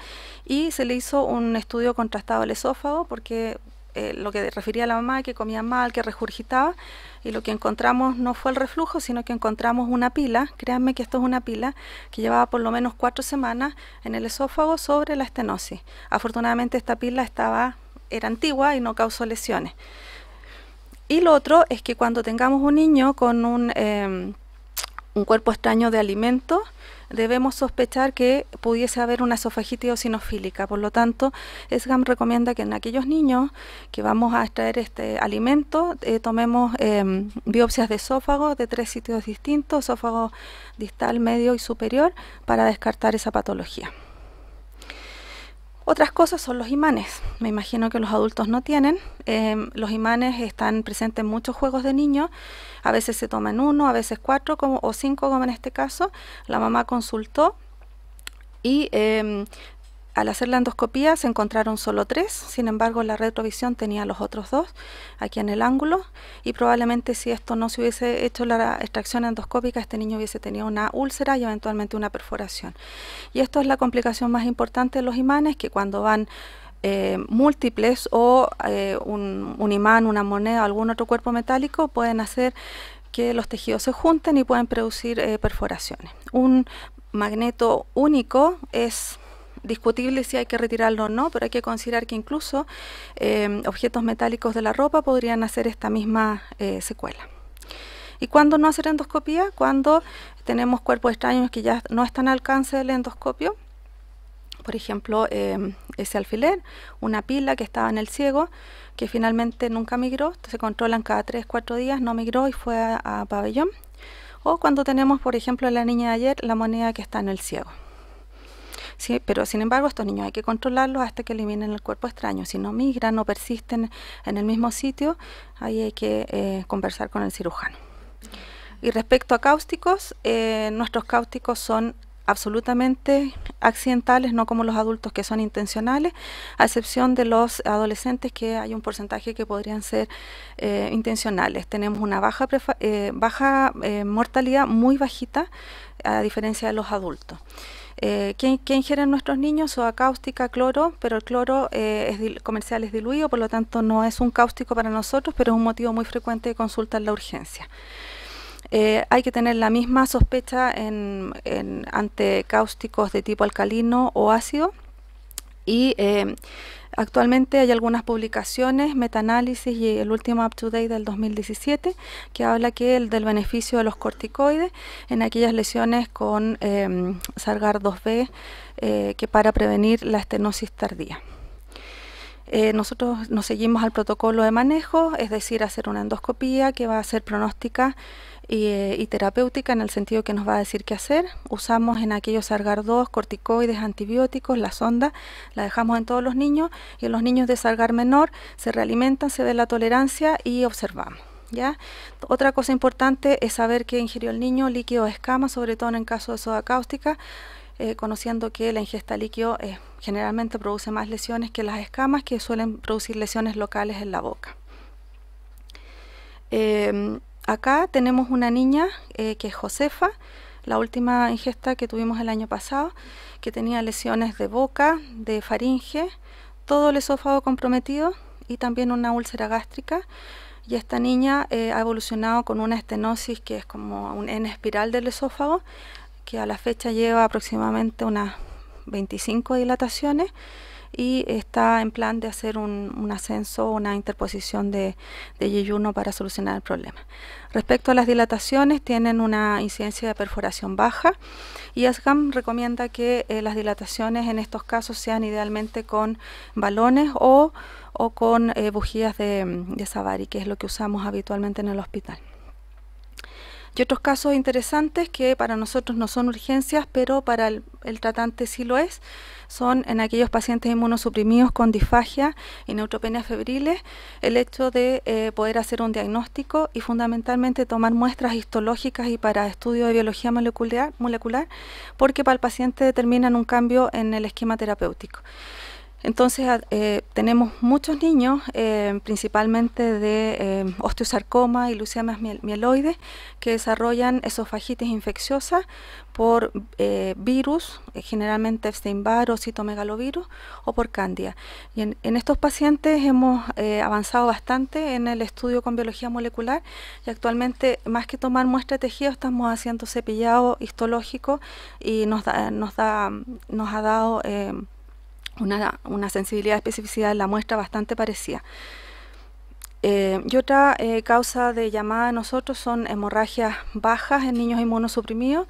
[SPEAKER 2] y se le hizo un estudio contrastado al esófago, porque eh, lo que refería la mamá, que comía mal, que regurgitaba, y lo que encontramos no fue el reflujo, sino que encontramos una pila, créanme que esto es una pila, que llevaba por lo menos cuatro semanas en el esófago sobre la estenosis. Afortunadamente esta pila estaba, era antigua y no causó lesiones. Y lo otro es que cuando tengamos un niño con un... Em, un cuerpo extraño de alimento, debemos sospechar que pudiese haber una esofagitis eosinofílica. Por lo tanto, ESGAM recomienda que en aquellos niños que vamos a extraer este alimento, eh, tomemos em, biopsias de esófago de tres sitios distintos, esófago distal, medio y superior, para descartar esa patología. Otras cosas son los imanes. Me imagino que los adultos no tienen. Em, los imanes están presentes en muchos juegos de niños. A veces se toman uno, a veces cuatro como, o cinco, como en este caso. La mamá consultó y em, al hacer la endoscopía se encontraron solo tres, sin embargo la retrovisión tenía los otros dos aquí en el ángulo y probablemente si esto no se hubiese hecho la extracción endoscópica este niño hubiese tenido una úlcera y eventualmente una perforación. Y esto es la complicación más importante de los imanes que cuando van eh, múltiples o eh, un, imán, una moneda o algún otro cuerpo metálico pueden hacer que los tejidos se junten y pueden producir eh, perforaciones. Un magneto único es discutible si hay que retirarlo o no, pero hay que considerar que incluso em, objetos metálicos de la ropa podrían hacer esta misma eh, secuela. ¿Y cuándo no hacer endoscopía? Cuando tenemos cuerpos extraños que ya no están al alcance del endoscopio, por ejemplo, em, ese alfiler, una pila que estaba en el ciego, que finalmente nunca migró, se controlan cada 3, 4 días, no migró y fue a, pabellón. O cuando tenemos, por ejemplo, la niña de ayer, la moneda que está en el ciego pero sin embargo, estos niños hay que controlarlos hasta que eliminen el cuerpo extraño. Si no migran o persisten en el mismo sitio, ahí hay que eh, conversar con el cirujano. Y respecto a cáusticos, eh, nuestros cáusticos son absolutamente accidentales, no como los adultos que son intencionales, a excepción de los adolescentes que hay un porcentaje que podrían ser eh, intencionales. Tenemos una baja, mortalidad muy bajita a diferencia de los adultos. Eh, ¿quién, ingieren nuestros niños? Soda cáustica, cloro, pero el cloro eh, es comercial es diluido, por lo tanto no es un cáustico para nosotros, pero es un motivo muy frecuente de consulta en la urgencia. Eh, hay que tener la misma sospecha en, ante cáusticos de tipo alcalino o ácido y eh, Actualmente hay algunas publicaciones, metaanálisis y el último up del 2017, que habla que el del beneficio de los corticoides en aquellas lesiones con em, Sargar 2B, eh, que para prevenir la estenosis tardía. Eh, nosotros nos seguimos al protocolo de manejo, es decir, hacer una endoscopía que va a ser pronóstica eh, y, terapéutica en el sentido que nos va a decir qué hacer. Usamos en aquellos SARGAR2 corticoides, antibióticos, la sonda, la dejamos en todos los niños y en los niños de SARGAR menor se realimentan, se ve la tolerancia y observamos. ¿Ya? Otra cosa importante es saber qué ingirió el niño líquido o escamas, sobre todo en caso de soda cáustica, eh, conociendo que la ingesta líquido eh, generalmente produce más lesiones que las escamas, que suelen producir lesiones locales en la boca. Em, acá tenemos una niña eh, que es Josefa, la última ingesta que tuvimos el año pasado, que tenía lesiones de boca, de faringe, todo el esófago comprometido y también una úlcera gástrica. Y esta niña eh, ha evolucionado con una estenosis que es como un en espiral del esófago, que a la fecha lleva aproximadamente unas 25 dilataciones y está en plan de hacer un, un ascenso, una interposición de, de yeyuno para solucionar el problema. Respecto a las dilataciones, tienen una incidencia de perforación baja y ASGAM recomienda que eh, las dilataciones en estos casos sean idealmente con balones o, o con eh, bujías de, sabari, que es lo que usamos habitualmente en el hospital. Y otros casos interesantes que para nosotros no son urgencias, pero para el, tratante sí lo es, son en aquellos pacientes inmunosuprimidos con disfagia y neutropenias febriles, el hecho de eh, poder hacer un diagnóstico y fundamentalmente tomar muestras histológicas y para estudio de biología molecular, molecular porque para el paciente determinan un cambio en el esquema terapéutico. Entonces ah, eh, tenemos muchos niños, eh, principalmente de eh, osteosarcoma y lucemas mieloides, que desarrollan esofagitis infecciosa por virus, generalmente Epstein-Barr o citomegalovirus, o por candia. Y en, estos pacientes hemos avanzado bastante en el estudio con biología molecular y actualmente más que tomar muestra de tejido estamos haciendo cepillado histológico y nos, nos, nos ha dado una, sensibilidad y especificidad en la muestra bastante parecida. Eh, y otra eh, causa de llamada a nosotros son hemorragias bajas en niños inmunosuprimidos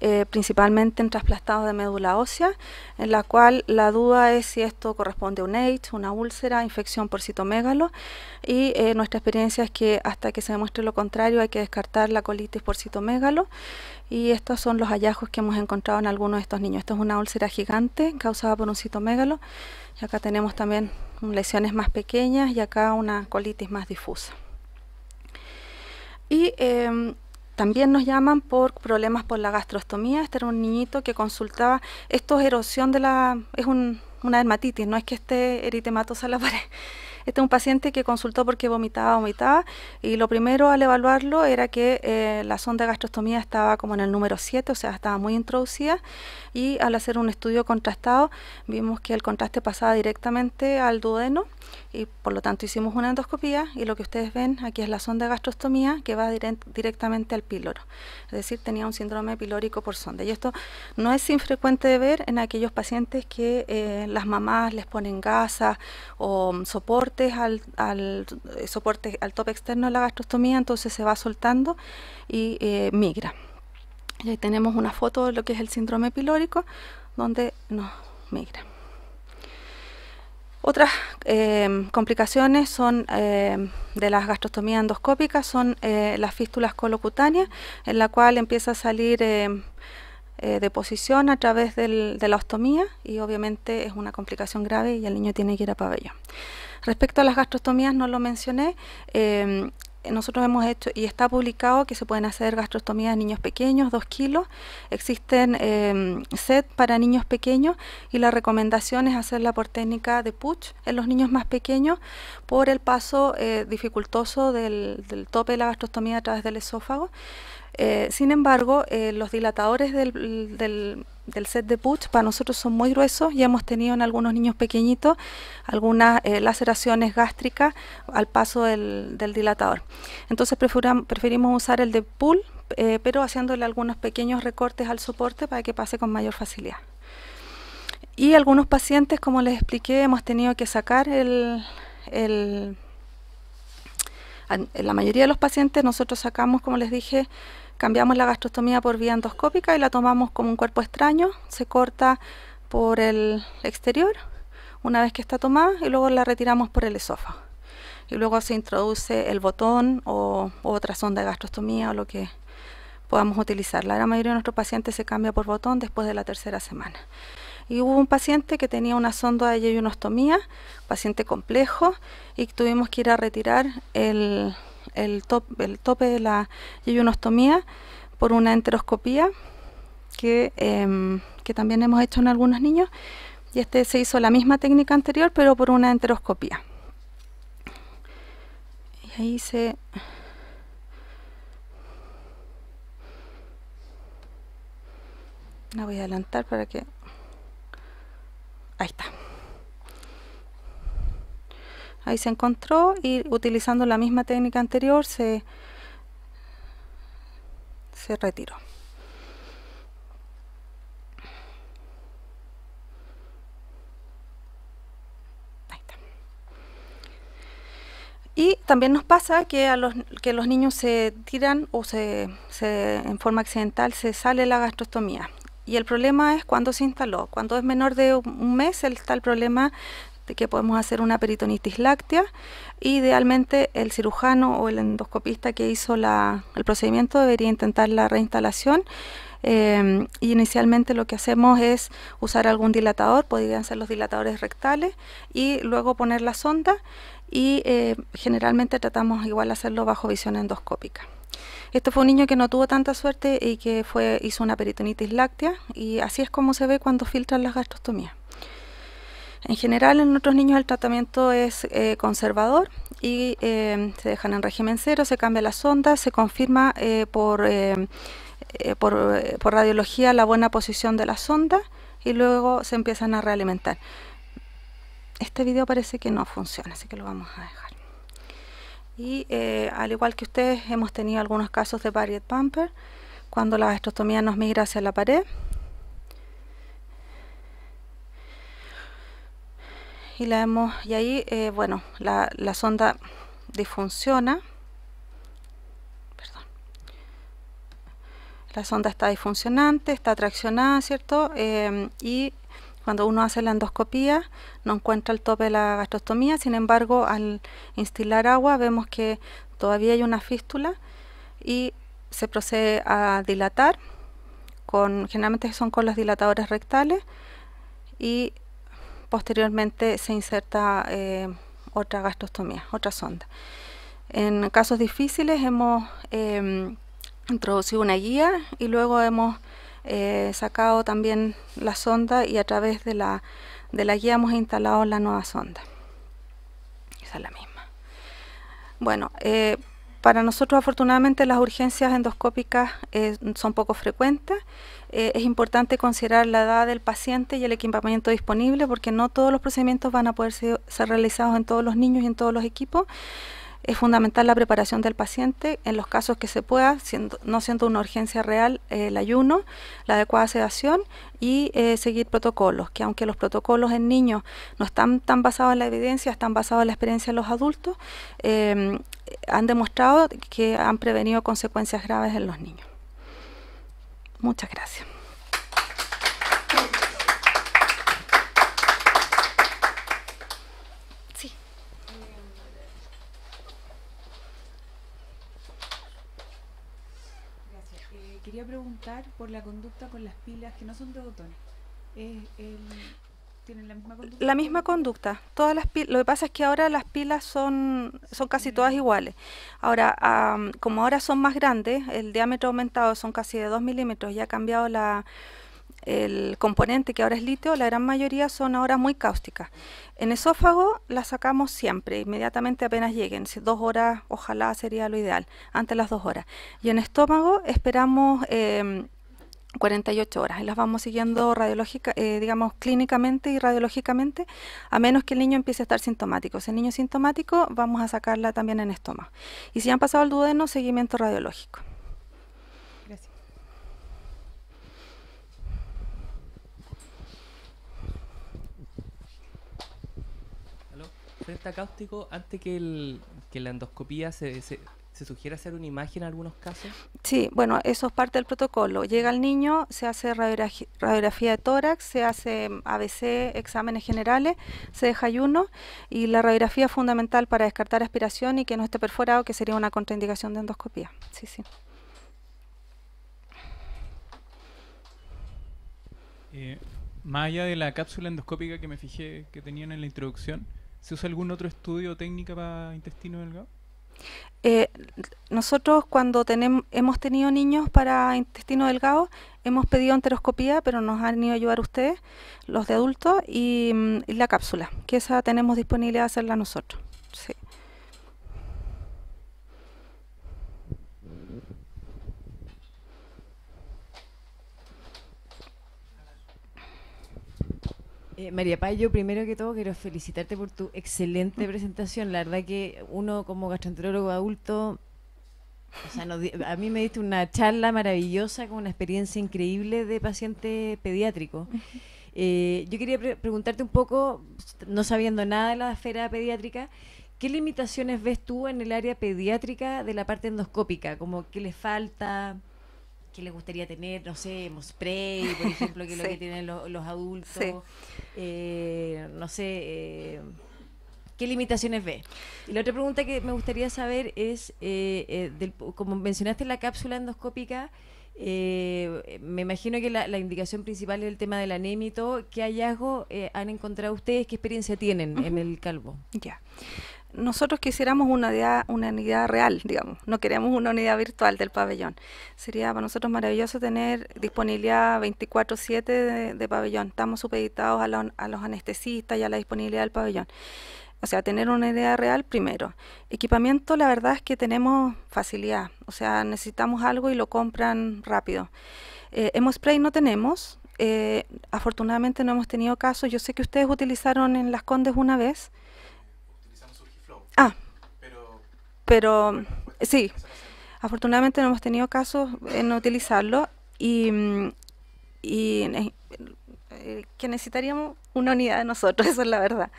[SPEAKER 2] eh, principalmente en trasplastados de médula ósea, en la cual la duda es si esto corresponde a un AIDS, una úlcera, infección por citomégalo y eh, nuestra experiencia es que hasta que se demuestre lo contrario hay que descartar la colitis por citomégalo y estos son los hallazgos que hemos encontrado en algunos de estos niños. Esto es una úlcera gigante causada por un citomégalo y acá tenemos también lesiones más pequeñas y acá una colitis más difusa. Y em, también nos llaman por problemas por la gastrostomía. Este era un niñito que consultaba, esto es erosión de la, es una dermatitis, no es que esté eritematosa la pared. Este es un paciente que consultó porque vomitaba, vomitaba, y lo primero al evaluarlo era que eh, la sonda de gastrostomía estaba como en el número 7, o sea, estaba muy introducida, y al hacer un estudio contrastado vimos que el contraste pasaba directamente al duodeno y por lo tanto hicimos una endoscopía y lo que ustedes ven aquí es la sonda de gastrostomía que va directamente al píloro. Es decir, tenía un síndrome pilórico por sonda. Y esto no es infrecuente de ver en aquellos pacientes que eh, las mamás les ponen gasas o mm, soportes al, al, eh, soporte, al tope externo de la gastrostomía, entonces se va soltando y eh, migra. Y ahí tenemos una foto de lo que es el síndrome pilórico donde nos migra. Otras em, complicaciones son em, de las gastrostomías endoscópicas, son eh, las fístulas colocutáneas, en la cual empieza a salir em, eh, deposición a través de la ostomía y obviamente es una complicación grave y el niño tiene que ir a pabellón. Respecto a las gastrostomías, no lo mencioné, nosotros hemos hecho y está publicado que se pueden hacer gastrostomías en niños pequeños, dos kilos. Existen eh, set para niños pequeños y la recomendación es hacerla por técnica de Puch en los niños más pequeños por el paso eh, dificultoso del, del, tope de la gastrostomía a través del esófago. Eh, sin embargo, eh, los dilatadores del, set de PUT para nosotros son muy gruesos. y hemos tenido en algunos niños pequeñitos algunas eh, laceraciones gástricas al paso del, dilatador. Entonces preferimos usar el de Pull, pero haciéndole algunos pequeños recortes al soporte para que pase con mayor facilidad. Y algunos pacientes, como les expliqué, hemos tenido que sacar el, el... la mayoría de los pacientes nosotros sacamos, como les dije, Cambiamos la gastrostomía por vía endoscópica y la tomamos como un cuerpo extraño. Se corta por el exterior una vez que está tomada y luego la retiramos por el esófago. Y luego se introduce el botón o, otra sonda de gastrostomía o lo que podamos utilizar. La gran mayoría de nuestros pacientes se cambia por botón después de la tercera semana. Y hubo un paciente que tenía una sonda de yeyunostomía, paciente complejo, y tuvimos que ir a retirar el el, top, el tope de la yeyunostomía por una enteroscopía que, em, que también hemos hecho en algunos niños. Y este se hizo la misma técnica anterior, pero por una enteroscopía. Y ahí se... La voy a adelantar para que... Ahí está. Ahí se encontró y utilizando la misma técnica anterior se, se retiró. Y también nos pasa que, a los, que los niños se tiran o se, en forma accidental se sale la gastrostomía y el problema es cuando se instaló. Cuando es menor de un mes está el problema este, que podemos hacer una peritonitis láctea. idealmente el cirujano o el endoscopista que hizo el procedimiento debería intentar la reinstalación. Eh, inicialmente lo que hacemos es usar algún dilatador, podrían ser los dilatadores rectales, y luego poner la sonda y eh, generalmente tratamos igual hacerlo bajo visión endoscópica. Este fue un niño que no tuvo tanta suerte y que fue, hizo una peritonitis láctea y así es como se ve cuando filtran las gastrostomías. En general, en otros niños el tratamiento es eh, conservador y eh, se dejan en régimen cero, se cambia la sonda, se confirma eh, por, por, radiología la buena posición de la sonda y luego se empiezan a realimentar. Este video parece que no funciona, así que lo vamos a dejar. Y al igual que ustedes, hemos tenido algunos casos de barrett Pumper, cuando la gastrostomía nos migra hacia la pared. y la hemos y ahí eh, bueno la, sonda disfunciona la sonda está disfuncionante está traccionada cierto em, y cuando uno hace la endoscopía no encuentra el tope de la gastrostomía sin embargo al instilar agua vemos que todavía hay una fístula y se procede a dilatar con generalmente son con las dilatadores rectales y Posteriormente se inserta eh, otra gastrostomía, otra sonda. En casos difíciles hemos eh, introducido una guía y luego hemos eh, sacado también la sonda y a través de la, guía hemos instalado la nueva sonda. Esa es la misma. Bueno, para nosotros afortunadamente las urgencias endoscópicas son poco frecuentes eh, es importante considerar la edad del paciente y el equipamiento disponible porque no todos los procedimientos van a poder ser, realizados en todos los niños y en todos los equipos es fundamental la preparación del paciente en los casos que se pueda, no siendo una urgencia real el ayuno, la adecuada sedación y eh, seguir protocolos, que aunque los protocolos en niños no están tan basados en la evidencia, están basados en la experiencia de los adultos, eh, han demostrado que han prevenido consecuencias graves en los niños. Muchas gracias.
[SPEAKER 1] Sí. Gracias. Eh, quería preguntar
[SPEAKER 2] por la conducta con las pilas que no son de botones la misma conducta. Todas las lo que pasa es que ahora las pilas son, son casi todas mm. iguales. Ahora, como ahora son más grandes, el diámetro aumentado son casi de 2 milímetros, y ha cambiado la, el componente que ahora es litio, la gran mayoría son ahora muy cáusticas. En esófago las sacamos siempre, inmediatamente apenas lleguen, dos horas ojalá sería lo ideal, antes las dos horas. Y en estómago esperamos... Em, 48 horas. y Las vamos siguiendo radiológica, eh, digamos clínicamente y radiológicamente, a menos que el niño empiece a estar sintomático. Si el niño es sintomático, vamos a sacarla también en estómago. Y si han pasado el duodeno, seguimiento radiológico.
[SPEAKER 1] Gracias. ¿Aló? cáustico, antes que, que la endoscopía se ¿Se sugiere hacer una imagen en algunos casos?
[SPEAKER 2] Sí, bueno, eso es parte del protocolo. Llega el niño, se hace radiografía de tórax, se hace mm, ABC, exámenes generales, se deja ayuno y la radiografía es fundamental para descartar aspiración y que no esté perforado, que sería una contraindicación de endoscopía. Sí, sí.
[SPEAKER 1] Eh, más allá de la cápsula endoscópica que me fijé que tenían en la introducción, ¿se usa algún otro estudio o técnica para intestino delgado?
[SPEAKER 2] Eh, nosotros cuando tenemos, hemos tenido niños para intestino delgado, hemos pedido enteroscopía, pero nos han ido a ayudar ustedes, los de adultos, y, mm, la cápsula, que esa tenemos disponible a hacerla nosotros.
[SPEAKER 1] Eh, María Payo, primero que todo quiero felicitarte por tu excelente mm. presentación. La verdad que uno como gastroenterólogo adulto, o sea, a mí me diste una charla maravillosa con una experiencia increíble de paciente pediátrico. Eh, yo quería preguntarte un poco, no sabiendo nada de la esfera pediátrica, ¿qué limitaciones ves tú en el área pediátrica de la parte endoscópica? Como qué le falta, que les gustaría tener, no sé, spray, por ejemplo, que es lo que tienen los, adultos, eh, no sé, eh, ¿qué limitaciones ve? Y la otra pregunta que me gustaría saber es, eh, como mencionaste la cápsula endoscópica, me imagino que la, indicación principal es el tema del anémito. ¿Qué hallazgo han encontrado ustedes? ¿Qué experiencia tienen en el calvo?
[SPEAKER 2] Ya nosotros quisiéramos una unidad, una unidad real, digamos, no queremos una unidad virtual del pabellón. Sería para nosotros maravilloso tener disponibilidad 24/7 de, pabellón. Estamos supeditados a, los anestesistas y a la disponibilidad del pabellón. O sea, tener una idea real primero. Equipamiento, la verdad es que tenemos facilidad. O sea, necesitamos algo y lo compran rápido. Hemos eh, Spray no tenemos. Eh, afortunadamente no hemos tenido casos. Yo sé que ustedes utilizaron en Las Condes una vez. pero sí, afortunadamente no hemos tenido casos en utilizarlo y, mm, eh, que necesitaríamos una unidad de nosotros, eso es la verdad.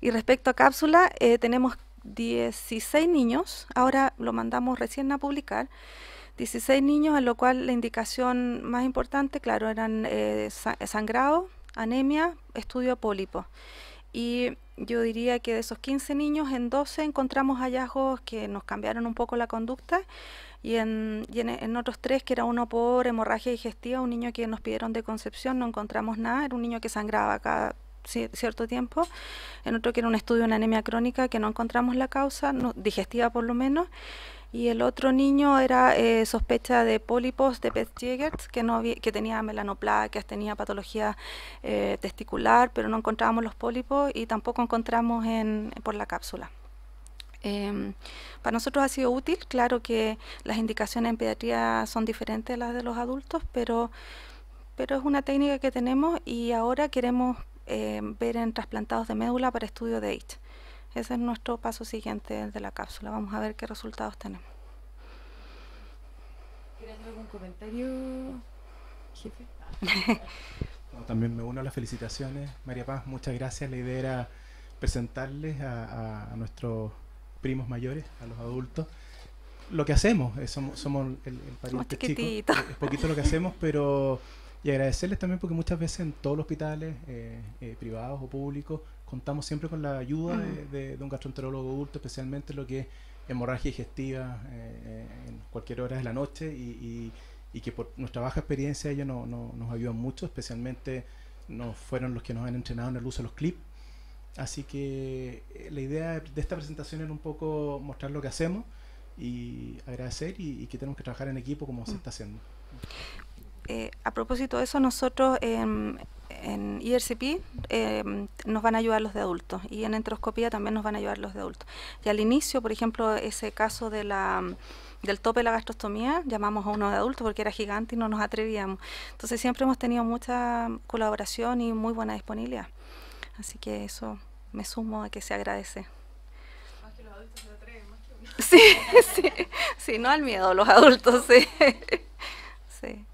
[SPEAKER 2] Y respecto a cápsula, eh, tenemos 16 niños, ahora lo mandamos recién a publicar, 16 niños, en lo cual la indicación más importante, claro, eran eh, sangrado, anemia, estudio pólipo. Y yo diría que de esos 15 niños, en 12 encontramos hallazgos que nos cambiaron un poco la conducta y en, en, otros tres, que era uno por hemorragia digestiva, un niño que nos pidieron de concepción, no encontramos nada, era un niño que sangraba cada cierto tiempo, en otro que era un estudio de una anemia crónica que no encontramos la causa, no, digestiva por lo menos, y el otro niño era eh, sospecha de pólipos de Petzjägers, que, no que tenía melanoplaquias, tenía patología eh, testicular, pero no encontrábamos los pólipos y tampoco encontramos por la cápsula. Em, para nosotros ha sido útil, claro que las indicaciones en pediatría son diferentes a las de los adultos, pero, pero es una técnica que tenemos y ahora queremos em, ver en trasplantados de médula para estudio de AIDS. Ese es nuestro paso siguiente de la cápsula. Vamos a ver qué resultados tenemos.
[SPEAKER 1] ¿Quieres algún comentario, jefe? también me uno a las felicitaciones, María Paz. Muchas gracias. La idea era presentarles a, nuestros primos mayores, a los adultos, lo que hacemos. Eh, somos, el, pariente chico. Es poquito lo que hacemos, pero... Y agradecerles también porque muchas veces en todos los hospitales, eh, eh, privados o públicos, contamos siempre con la ayuda mm. de, un gastroenterólogo adulto, especialmente lo que es hemorragia digestiva eh, eh, en cualquier hora de la noche y, que por nuestra baja experiencia ellos nos ayudan mucho, especialmente nos fueron los que nos han entrenado en el uso de los clips. Así que eh, la idea de esta presentación era un poco mostrar lo que hacemos y agradecer y que tenemos que trabajar en equipo como se mm. está haciendo.
[SPEAKER 2] Eh, a propósito de eso, nosotros en, IRCP em, nos van a ayudar los de adultos y en entroscopía también nos van a ayudar los de adultos. Y al inicio, por ejemplo, ese caso de la del tope de la gastrostomía, llamamos a uno de adultos porque era gigante y no nos atrevíamos. Entonces siempre hemos tenido mucha colaboración y muy buena disponibilidad. Así que eso me sumo a que se agradece. Más que los adultos se atreven, más que Sí, sí, sí, no al miedo, los adultos, sí. sí.